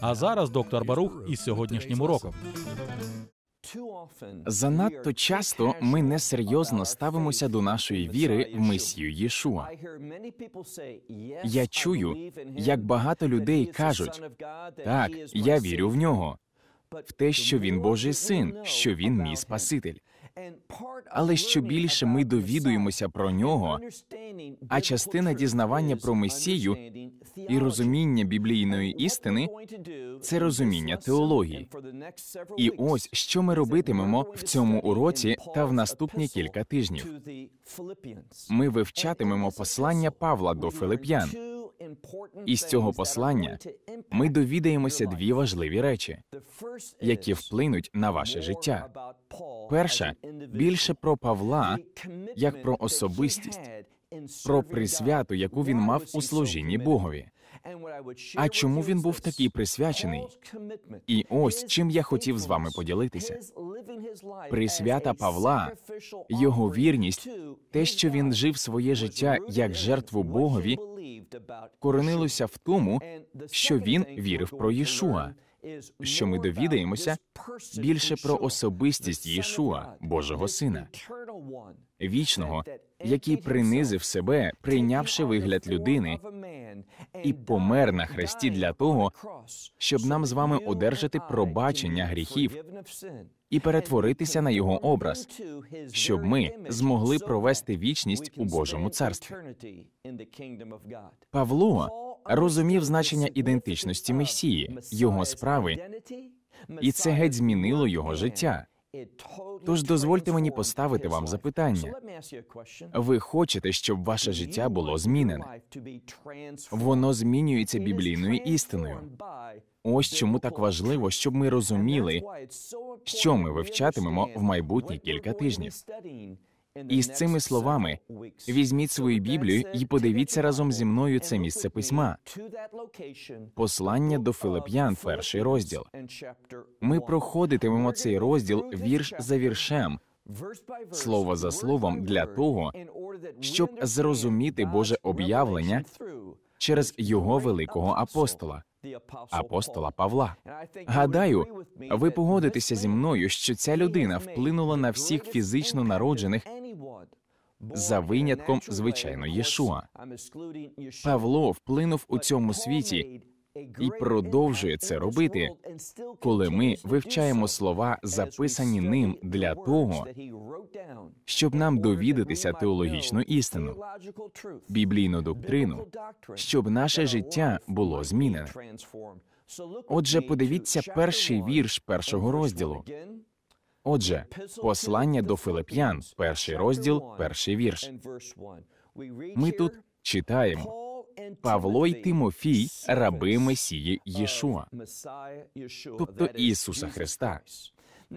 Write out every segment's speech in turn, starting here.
А зараз доктор Барух із сьогоднішнім уроком. Занадто часто ми несерйозно ставимося до нашої віри в мисію Єшуа. Я чую, як багато людей кажуть так, я вірю в нього, в те, що він Божий син, що він мій Спаситель. Але що більше ми довідуємося про нього, а частина дізнавання про месію і розуміння біблійної істини це розуміння теології. І ось що ми робитимемо в цьому уроці та в наступні кілька тижнів. Ми вивчатимемо послання Павла до Филип'ян. Із цього послання ми довідаємося дві важливі речі, які вплинуть на ваше життя. Перша більше про Павла, як про особистість, про присвяту, яку він мав у служінні Богові. А чому він був такий присвячений? І ось чим я хотів з вами поділитися. Присвята Павла, його вірність, те, що він жив своє життя як жертву Богові коренилося в тому, що він вірив про Єшуа. Що ми довідаємося більше про особистість Єшуа, Божого Сина вічного, який принизив себе, прийнявши вигляд людини, і помер на хресті для того, щоб нам з вами одержати пробачення гріхів і перетворитися на його образ, щоб ми змогли провести вічність у Божому царстві. Павло розумів значення ідентичності Месії, його справи, і це геть змінило його життя. Тож дозвольте мені поставити вам запитання. Ви хочете, щоб ваше життя було змінене. Воно змінюється біблійною істиною. Ось чому так важливо, щоб ми розуміли, що ми вивчатимемо в майбутні кілька тижнів. І з цими словами візьміть свою Біблію і подивіться разом зі мною це місце письма. послання до Филип'ян, перший розділ. Ми проходитимемо цей розділ вірш за віршем, слово за словом, для того, щоб зрозуміти Боже об'явлення через його великого апостола апостола Павла. Гадаю, ви погодитеся зі мною, що ця людина вплинула на всіх фізично народжених за винятком звичайно Єшуа. Павло вплинув у цьому світі і продовжує це робити, коли ми вивчаємо слова, записані ним для того, щоб нам довідатися теологічну істину, біблійну доктрину, щоб наше життя було змінене. Отже, подивіться перший вірш першого розділу. Отже, послання до Филип'ян, перший розділ, перший вірш. Ми тут читаємо. Павло й Тимофій, раби Месії Єшуа, тобто Ісуса Христа.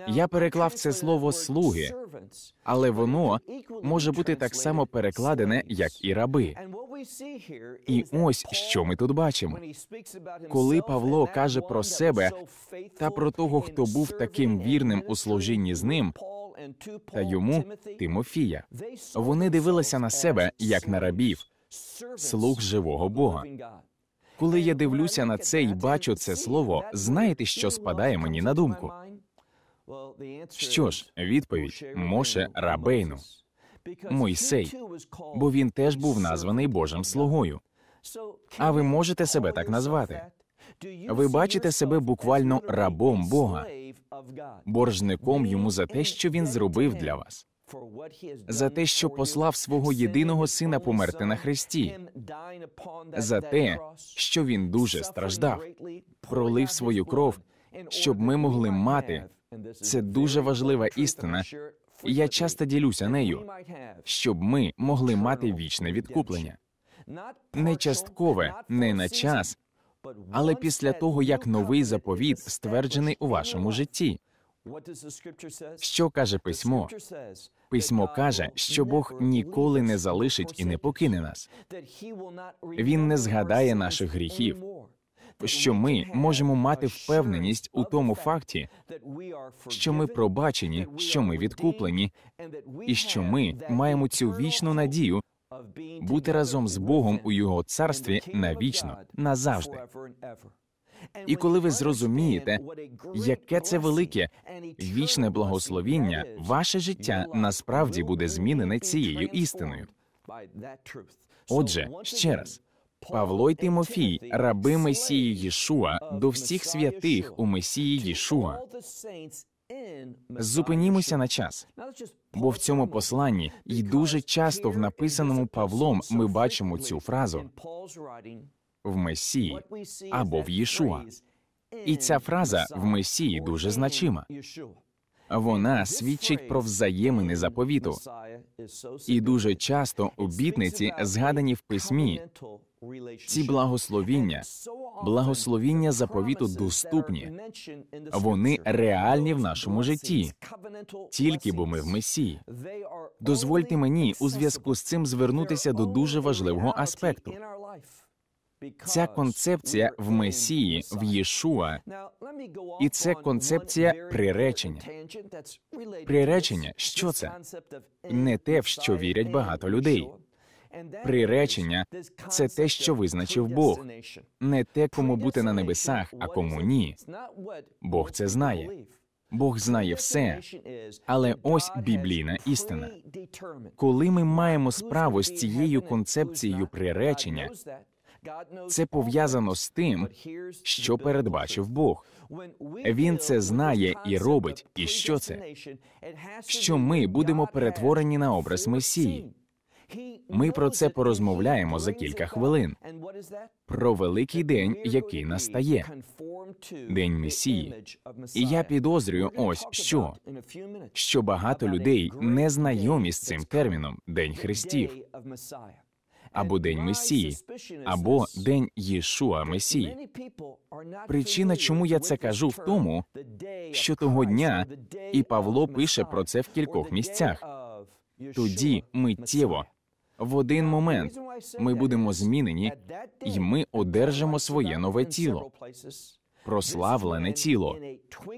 Я переклав це слово слуги, але воно може бути так само перекладене, як і раби. І ось що ми тут бачимо. Коли Павло каже про себе та про того, хто був таким вірним у служінні з ним, та йому Тимофія. Вони дивилися на себе як на рабів слуг живого Бога. Коли я дивлюся на це і бачу це слово, знаєте, що спадає мені на думку? Що ж, відповідь Моше Рабейну Мойсей, бо він теж був названий Божим слугою. А ви можете себе так назвати? Ви бачите себе буквально рабом Бога, боржником йому за те, що він зробив для вас за те, що послав свого єдиного сина померти на хресті, за те, що він дуже страждав, пролив свою кров, щоб ми могли мати. Це дуже важлива істина. і Я часто ділюся нею, щоб ми могли мати вічне відкуплення. Не часткове, не на час, але після того як новий заповіт стверджений у вашому житті. Що каже письмо? Письмо каже, що Бог ніколи не залишить і не покине нас. Він не згадає наших гріхів. Що ми можемо мати впевненість у тому факті, що ми пробачені, що ми відкуплені, і що ми маємо цю вічну надію бути разом з Богом у його царстві навічно, назавжди. І коли ви зрозумієте, яке це велике вічне благословіння, ваше життя насправді буде змінене цією істиною. Отже, ще раз. Павло й Тимофій, раби Месії Єшуа, до всіх святих у Месії Єшуа. Зупинімося на час, бо в цьому посланні і дуже часто в написаному Павлом ми бачимо цю фразу в Месії або в Єшуа. І ця фраза в Месії дуже значима. Вона свідчить про взаємини oh, заповіту. І дуже часто обітниці згадані в письмі. Ці благословіння, благословіння заповіту доступні. Вони реальні в нашому житті. Тільки бо ми в Месії. Дозвольте мені у зв'язку з цим звернутися до дуже важливого аспекту. Ця концепція в Месії, в Єшуа, і це концепція приречення. Приречення, що це? Не те, в що вірять багато людей. Приречення це те, що визначив Бог. Не те, кому бути на небесах, а кому ні. Бог це знає. Бог знає все, але ось біблійна істина. Коли ми маємо справу з цією концепцією приречення, це пов'язано з тим, що передбачив Бог. Він це знає і робить. І що це? Що ми будемо перетворені на образ Месії. Ми про це порозмовляємо за кілька хвилин. Про великий день, який настає. День Месії. І я підозрюю, ось що що багато людей не знайомі з цим терміном День Христів або День Месії, або День Єшуа Месії. Причина, чому я це кажу, в тому, що того дня і Павло пише про це в кількох місцях. Тоді миттєво в один момент ми будемо змінені, і ми одержимо своє нове тіло, прославлене тіло,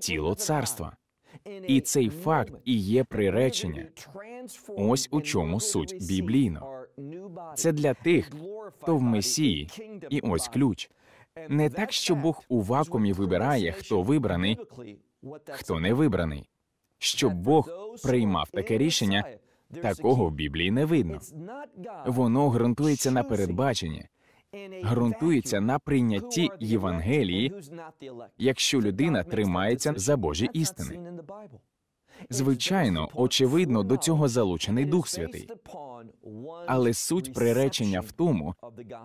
тіло царства. І цей факт і є приречення. Ось у чому суть біблійно. Це для тих, хто в месії, і ось ключ. Не так, що Бог у вакуумі вибирає, хто вибраний, хто не вибраний. Щоб Бог приймав таке рішення, такого в Біблії не видно. Воно ґрунтується на передбаченні, ґрунтується на прийнятті Євангелії, якщо людина тримається за Божі істини. Звичайно, очевидно, до цього залучений Дух Святий, але суть приречення в тому,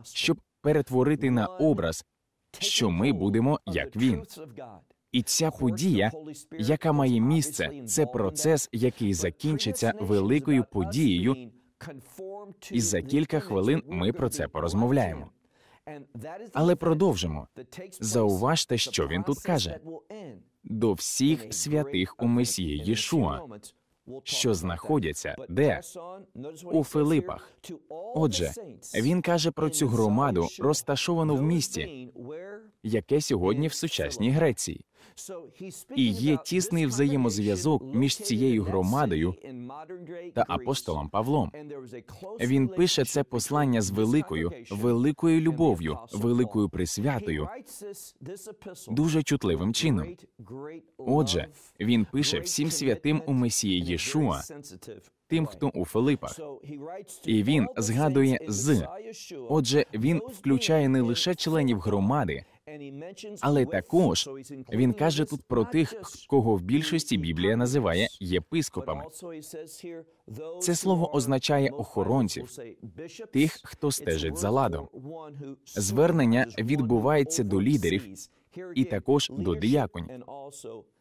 щоб перетворити на образ, що ми будемо як він. І ця подія, яка має місце, це процес, який закінчиться великою подією. І за кілька хвилин ми про це порозмовляємо. Але продовжимо. Зауважте, що він тут каже до всіх святих у Месії Єшуа, що знаходяться де у Филипах. Отже, він каже про цю громаду, розташовану в місті, яке сьогодні в сучасній Греції і є тісний взаємозв'язок між цією громадою та апостолом Павлом. Він пише це послання з великою, великою любов'ю, великою присвятою, дуже чутливим чином. Отже, він пише всім святим у Месії Єшуа, тим, хто у Филипах. І він згадує з. Отже, він включає не лише членів громади. Але також він каже тут про тих, кого в більшості Біблія називає єпископами. Це слово означає охоронців, тих, хто стежить за ладом. Звернення відбувається до лідерів і також до діяконів.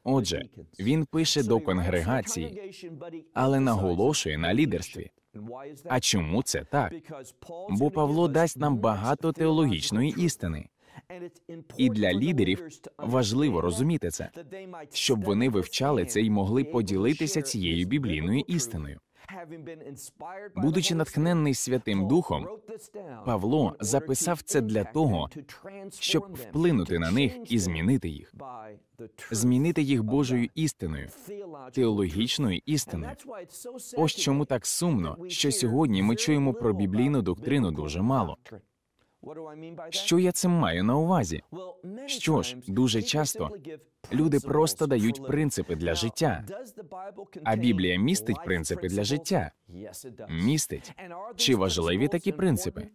Отже, він пише до конгрегації, але наголошує на лідерстві. А чому це так? Бо Павло дасть нам багато теологічної істини. І для лідерів важливо розуміти це, щоб вони вивчали це і могли поділитися цією біблійною істиною. Будучи натхненний Святим Духом, Павло записав це для того, щоб вплинути на них і змінити їх, змінити їх Божою істиною, теологічною істиною. Ось чому так сумно, що сьогодні ми чуємо про біблійну доктрину дуже мало. Що я цим маю на увазі? Що ж, дуже часто люди просто дають принципи для життя. А Біблія містить принципи для життя. Містить. Чи важливі такі принципи?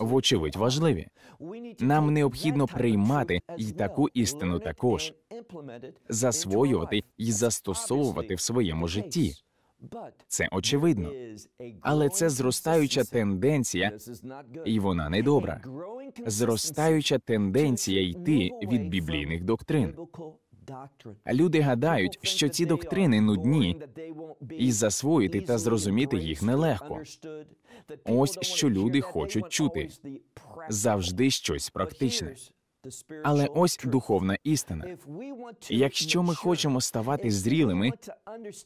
Вочевидь, важливі. Нам необхідно приймати і таку істину також, засвоювати і застосовувати в своєму житті. Це очевидно, але це зростаюча тенденція, і вона не добра. Зростаюча тенденція йти від біблійних доктрин. Люди гадають, що ці доктрини нудні і засвоїти та зрозуміти їх нелегко. Ось що люди хочуть чути завжди щось практичне. Але ось духовна істина. Якщо ми хочемо ставати зрілими,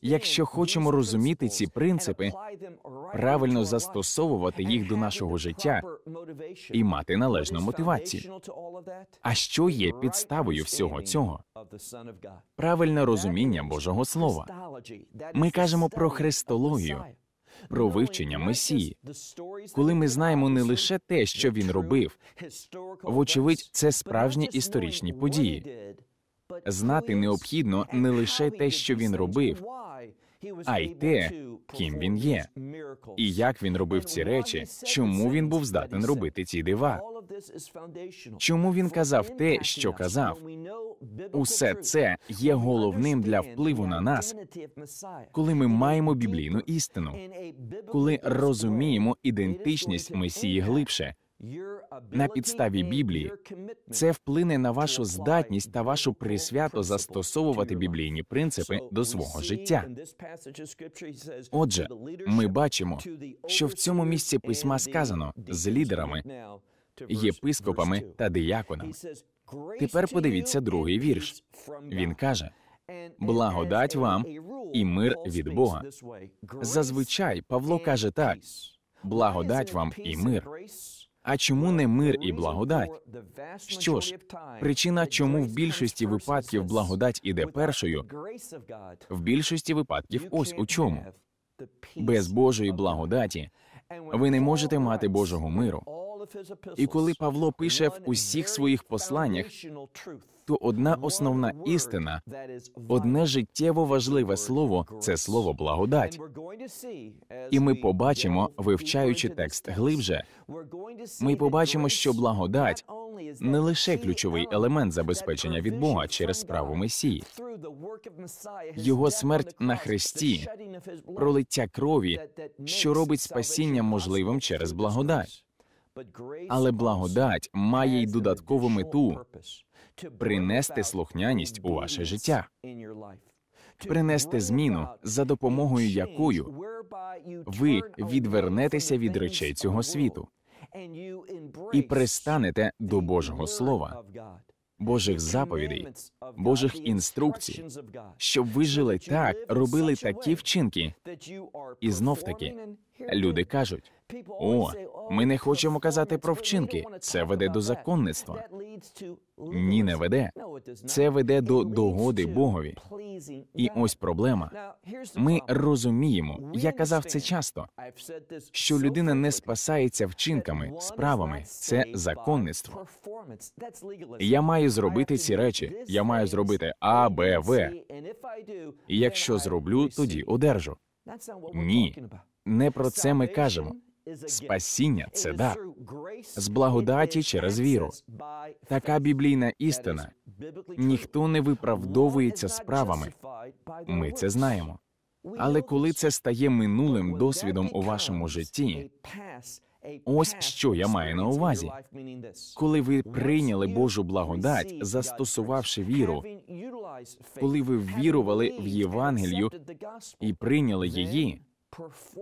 якщо хочемо розуміти ці принципи, правильно застосовувати їх до нашого життя і мати належну мотивацію. А що є підставою всього цього? Правильне розуміння Божого Слова. Ми кажемо про христологію про вивчення Месії. Коли ми знаємо не лише те, що він робив, вочевидь, це справжні історичні події. Знати необхідно не лише те, що він робив, а й те, ким він є, і як він робив ці речі, чому він був здатен робити ці дива. Чому він казав те, що казав? Усе це є головним для впливу на нас, коли ми маємо біблійну істину, коли розуміємо ідентичність месії глибше на підставі Біблії. Це вплине на вашу здатність та вашу присвято застосовувати біблійні принципи до свого життя. Отже, ми бачимо, що в цьому місці письма сказано з лідерами, єпископами та діяконами. Тепер подивіться другий вірш. Він каже. Благодать вам і мир від Бога. Зазвичай Павло каже так: благодать вам і мир. А чому не мир і благодать? Що ж, причина, чому в більшості випадків благодать іде першою, в більшості випадків ось у чому без Божої благодаті ви не можете мати Божого миру. І коли Павло пише в усіх своїх посланнях, то одна основна істина, одне життєво важливе слово це слово благодать. І ми побачимо, вивчаючи текст глибже, ми побачимо, що благодать не лише ключовий елемент забезпечення від Бога через справу Месії, його смерть на хресті, пролиття крові, що робить спасіння можливим через благодать але благодать має й додаткову мету принести слухняність у ваше життя, принести зміну, за допомогою якою ви відвернетеся від речей цього світу і пристанете до Божого Слова. Божих заповідей, Божих інструкцій, щоб ви жили так, робили такі вчинки, і знов таки Люди кажуть, о, ми не хочемо казати про вчинки. Це веде до законництва. Ні, не веде. Це веде до догоди Богові. І ось проблема. Ми розуміємо. Я казав це часто. що людина не спасається вчинками, справами. Це законництво. Я маю зробити ці речі. Я маю зробити А, Б, В. І Якщо зроблю, тоді одержу. Ні, не про це ми кажемо. Спасіння це дар з благодаті через віру. Така біблійна істина. Ніхто не виправдовується справами. Ми це знаємо. Але коли це стає минулим досвідом у вашому житті, Ось що я маю на увазі. Коли ви прийняли Божу благодать, застосувавши віру, коли ви ввірували в Євангелію і прийняли її,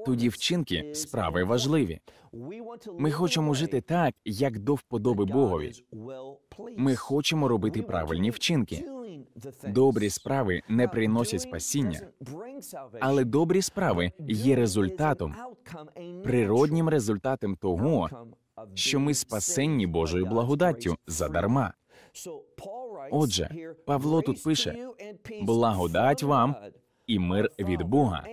тоді вчинки справи важливі. Ми хочемо жити так, як до вподоби Богові. Ми хочемо робити правильні вчинки. Добрі справи не приносять спасіння, але добрі справи є результатом, природнім результатом того, що ми спасенні Божою благодаттю задарма. Отже, Павло тут пише благодать вам і мир від Бога.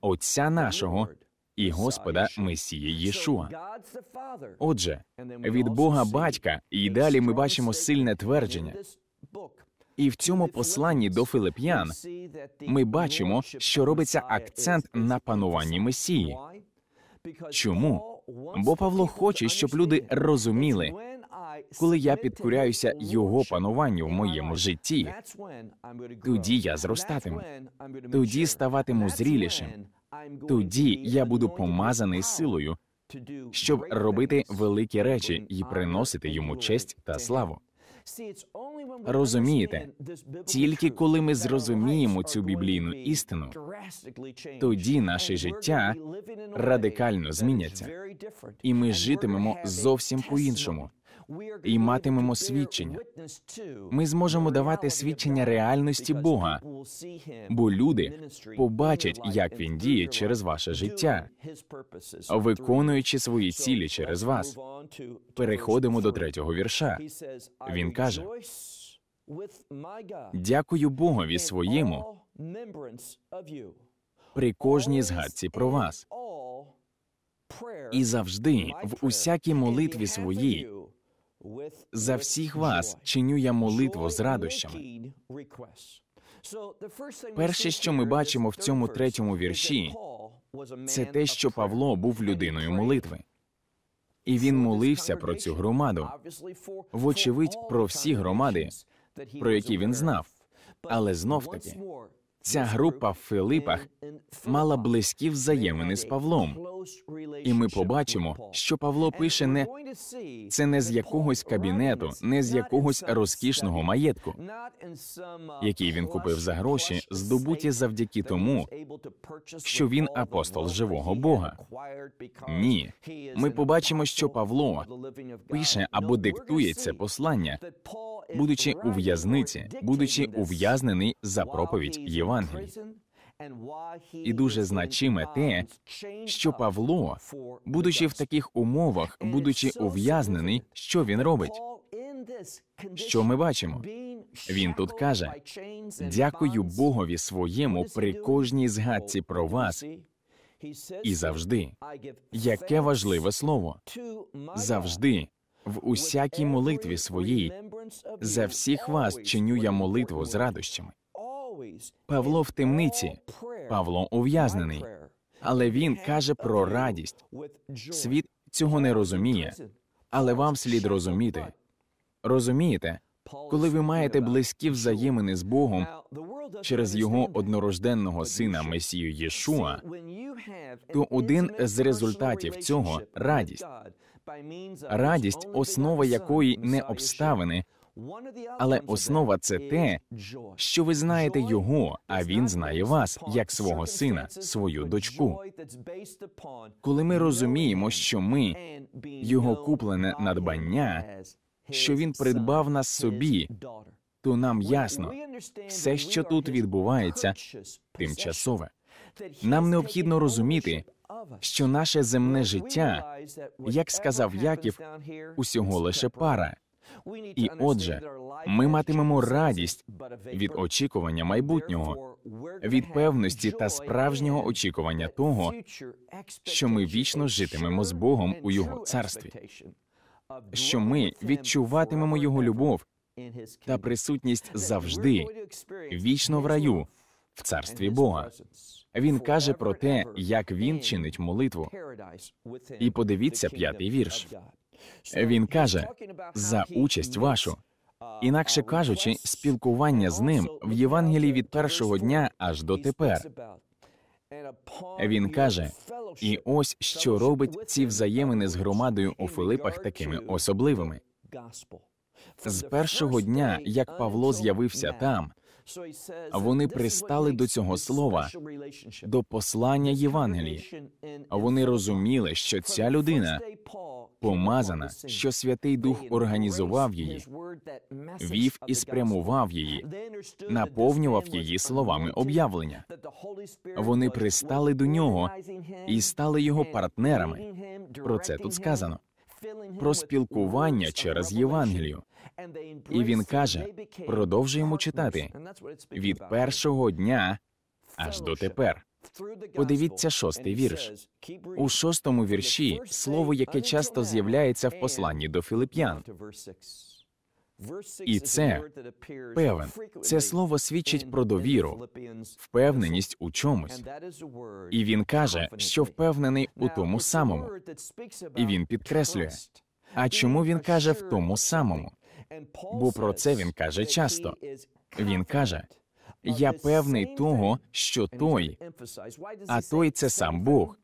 Отця нашого і Господа Месії Єшуа. Отже, від Бога Батька, і далі ми бачимо сильне твердження. І в цьому посланні до Филип'ян ми бачимо, що робиться акцент на пануванні Месії. Чому? Бо Павло хоче, щоб люди розуміли, коли я підкоряюся його пануванню в моєму житті, тоді я зростатиму, тоді ставатиму зрілішим. Тоді я буду помазаний силою, щоб робити великі речі і приносити йому честь та славу. Розумієте, тільки коли ми зрозуміємо цю біблійну істину, тоді наше життя радикально зміняться, і ми житимемо зовсім по іншому і матимемо свідчення. Ми зможемо давати свідчення реальності Бога, бо люди побачать, як він діє через ваше життя, виконуючи свої цілі через вас. Переходимо до третього вірша. Він каже: дякую Богові своєму при кожній згадці про вас і завжди в усякій молитві своїй за всіх вас чиню я молитву з радощами. Перше, що ми бачимо в цьому третьому вірші, це те, що Павло був людиною молитви, і він молився про цю громаду. Вочевидь, про всі громади, про які він знав. Але знов таки ця група в Филипах мала близькі взаємини з Павлом. І ми побачимо, що Павло пише не це не з якогось кабінету, не з якогось розкішного маєтку, uh, який він купив за гроші, здобуті завдяки тому, що він апостол живого Бога. Ні, ми побачимо, що Павло пише або диктує це послання, будучи у в'язниці, будучи ув'язнений за проповідь Євангелії. І дуже значиме те, що Павло, будучи в таких умовах, будучи ув'язнений, що він робить? Що ми бачимо? Він тут каже: дякую Богові своєму при кожній згадці про вас. І завжди яке важливе слово завжди в усякій молитві своїй за всіх вас чиню я молитву з радощами. Павло в темниці, Павло ув'язнений, але він каже про радість. Світ цього не розуміє, але вам слід розуміти. Розумієте, коли ви маєте близькі взаємини з Богом через його однорожденного сина Месію Єшуа, то один з результатів цього радість. Радість, основа якої не обставини, але основа це те, що ви знаєте його, а він знає вас як свого сина, свою дочку. Коли ми розуміємо, що ми його куплене надбання, що він придбав нас собі, то нам ясно, все, що тут відбувається, тимчасове. Нам необхідно розуміти, що наше земне життя, як сказав Яків, усього лише пара. І отже, ми матимемо радість від очікування майбутнього, від певності та справжнього очікування того, що ми вічно житимемо з Богом у Його царстві, що ми відчуватимемо Його любов та присутність завжди, вічно в раю. В царстві Бога він каже про те, як він чинить молитву. І подивіться п'ятий вірш. Е, він каже за участь вашу, інакше кажучи, спілкування з ним в Євангелії від першого дня аж до тепер. Е, він каже, і ось що робить ці взаємини з громадою у Филипах такими особливими. З першого дня, як Павло з'явився там, вони пристали до цього слова, до послання Євангелії. Вони розуміли, що ця людина помазана, що Святий Дух організував її, вів і спрямував її, наповнював її словами об'явлення. Вони пристали до нього і стали його партнерами. Про це тут сказано. Про спілкування через Євангелію. І він каже: продовжуємо читати від першого дня аж до тепер. Подивіться шостий вірш. У шостому вірші слово, яке часто з'являється в посланні до філіп'ян. І це певен. Це слово свідчить про довіру, впевненість у чомусь. І він каже, що впевнений у тому самому. І він підкреслює. А чому він каже в тому самому? Бо про це він каже часто. Він каже. Я певний того, що той, а той це сам Бог.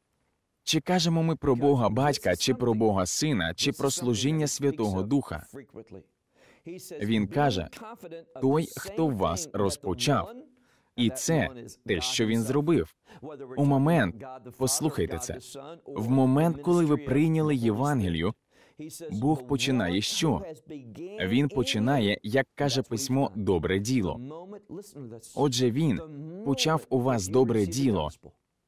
Чи кажемо ми про Бога Батька, чи про Бога Сина, чи про служіння Святого Духа? Він каже: той, хто вас розпочав, і це те, що він зробив. У момент послухайте це в момент, коли ви прийняли Євангелію. Бог починає що? Він починає, як каже письмо, добре діло. Отже, він почав у вас добре діло,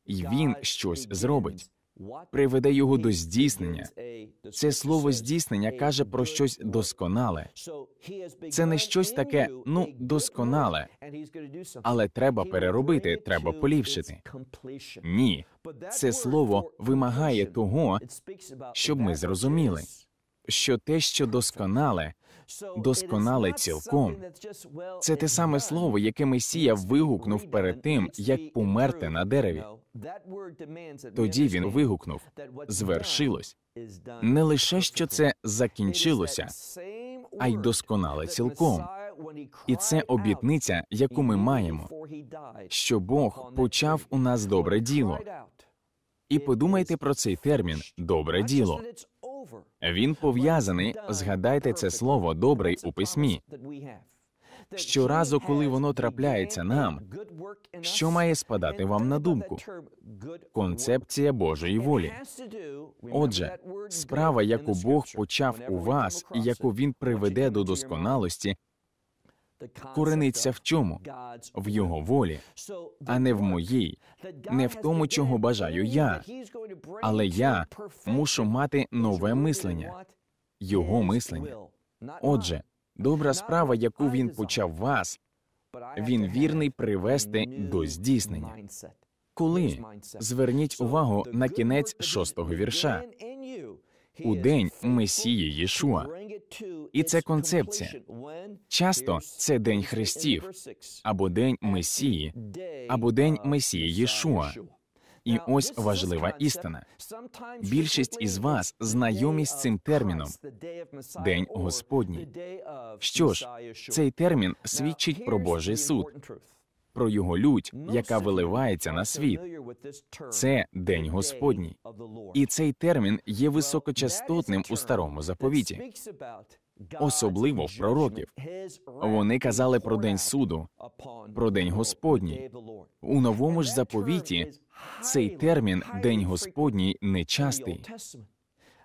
і він щось зробить приведе його до здійснення. Це слово здійснення каже про щось досконале. Це не щось таке, ну досконале, але треба переробити, треба поліпшити. Ні, це слово вимагає того, щоб ми зрозуміли, що те, що досконале досконале цілком. Це те саме слово, яке Месія вигукнув перед тим, як померти на дереві. Тоді він вигукнув звершилось. Не лише що це закінчилося, а й досконале цілком. І це обітниця, яку ми маємо. що Бог почав у нас добре діло. І подумайте про цей термін добре діло. Він пов'язаний, згадайте це слово добрий у письмі. Щоразу, коли воно трапляється нам, що має спадати вам на думку? Концепція Божої волі. Отже, справа, яку Бог почав у вас, і яку він приведе до досконалості, корениться в чому? В його волі, а не в моїй, не в тому, чого бажаю я. Але я мушу мати нове мислення, його мислення. Отже, добра справа, яку він почав вас, він вірний привести до здійснення. Коли зверніть увагу на кінець шостого вірша у день Месії Єшуа. І це концепція. Часто це день хрестів, або день Месії, або день Месії Єшуа. І ось важлива істина. Більшість із вас знайомі з цим терміном День Господній. Що ж, цей термін свідчить про Божий суд про його лють, яка виливається на світ. Це день Господній. І цей термін є високочастотним у старому заповіті. Особливо в пророків. Вони казали про день суду, про день Господній. У новому ж заповіті цей термін День Господній нечастий.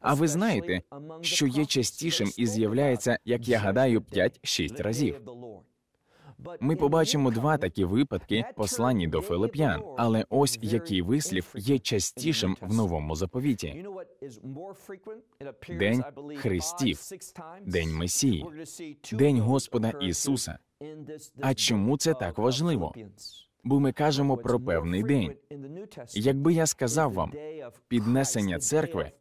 А ви знаєте, що є частішим і з'являється, як я гадаю, 5-6 разів. Ми побачимо два такі випадки посланні до Филип'ян, але ось який вислів є частішим в новому заповіті. День Христів, день Месії, день Господа Ісуса. А чому це так важливо? Бо ми кажемо про певний день. Якби я сказав вам піднесення церкви,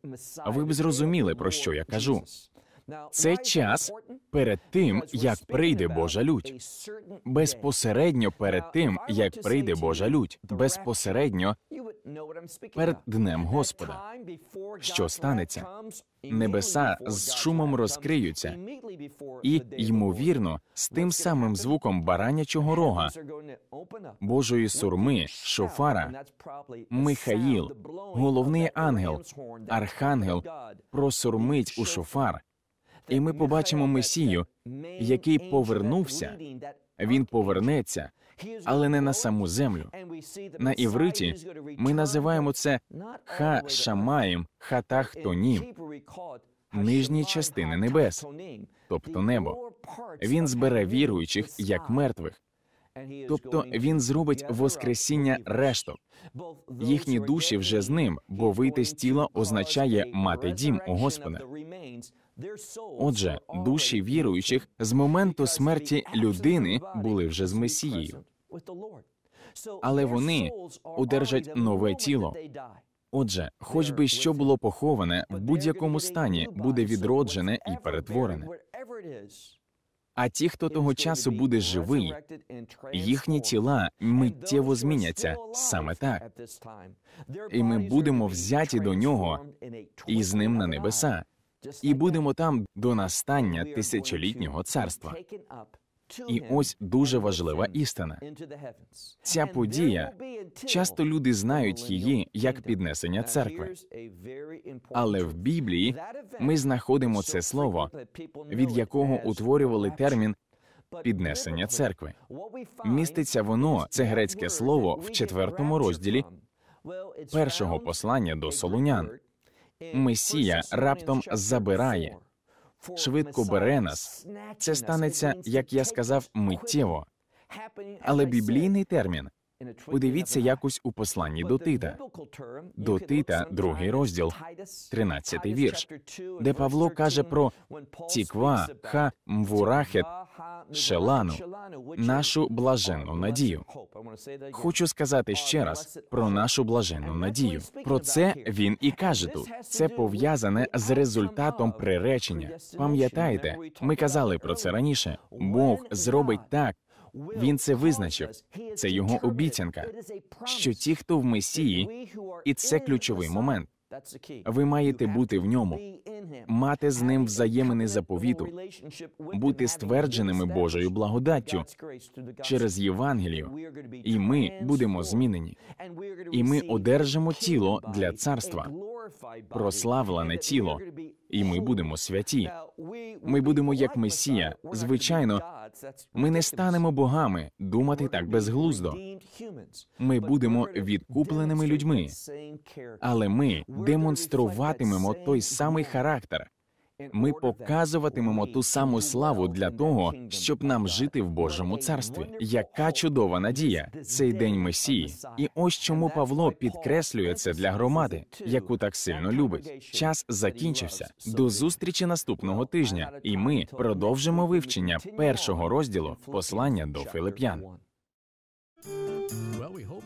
ви б зрозуміли про що я кажу. Це час перед тим, як прийде Божа лють. Безпосередньо перед тим, як прийде Божа лють, безпосередньо перед днем Господа. Що станеться? Небеса з шумом розкриються і, ймовірно, з тим самим звуком баранячого рога, Божої сурми, шофара, Михаїл, головний ангел, архангел, просурмить у шофар. І ми побачимо Месію, який повернувся. Він повернеться, але не на саму землю. На івриті ми називаємо це ха шамаєм, хатахтонім, нижні частини небес, тобто небо. Він збере віруючих як мертвих. Тобто він зробить воскресіння решток. Їхні душі вже з ним, бо вийти з тіла означає мати дім у Господа. Отже, душі віруючих з моменту смерті людини були вже з Месією. Але вони одержать нове тіло. Отже, хоч би що було поховане в будь-якому стані, буде відроджене і перетворене. А ті, хто того часу буде живий, їхні тіла миттєво зміняться саме так. І ми будемо взяті до нього і з ним на небеса і будемо там до настання тисячолітнього царства. І ось дуже важлива істина. Ця подія часто люди знають її як піднесення церкви. Але в Біблії ми знаходимо це слово, від якого утворювали термін піднесення церкви. Міститься воно це грецьке слово в четвертому розділі першого послання до солунян. Месія раптом забирає, швидко бере нас. Це станеться, як я сказав, миттєво. Але біблійний термін Подивіться якось у посланні до Тита. До Тита, другий розділ, 13-й вірш, де Павло каже про тіква ха мвурахет шелану, нашу блаженну надію. Хочу сказати ще раз про нашу блаженну надію. Про це він і каже тут. Це пов'язане з результатом приречення. Пам'ятаєте, ми казали про це раніше. Бог зробить так, він це визначив. Це його обіцянка. що ті, хто в месії, і це ключовий момент. Ви маєте бути в ньому, мати з ним взаємини заповіту, бути ствердженими Божою благодаттю через Євангелію. І ми будемо змінені. І ми одержимо тіло для царства прославлене тіло, і ми будемо святі. Ми будемо як Месія. Звичайно, ми не станемо богами думати так безглуздо. Ми будемо відкупленими людьми, але ми демонструватимемо той самий характер, ми показуватимемо ту саму славу для того, щоб нам жити в Божому царстві. Яка чудова надія! Цей день Месії, і ось чому Павло підкреслює це для громади, яку так сильно любить. Час закінчився. До зустрічі наступного тижня, і ми продовжимо вивчення першого розділу послання до Филип'ян.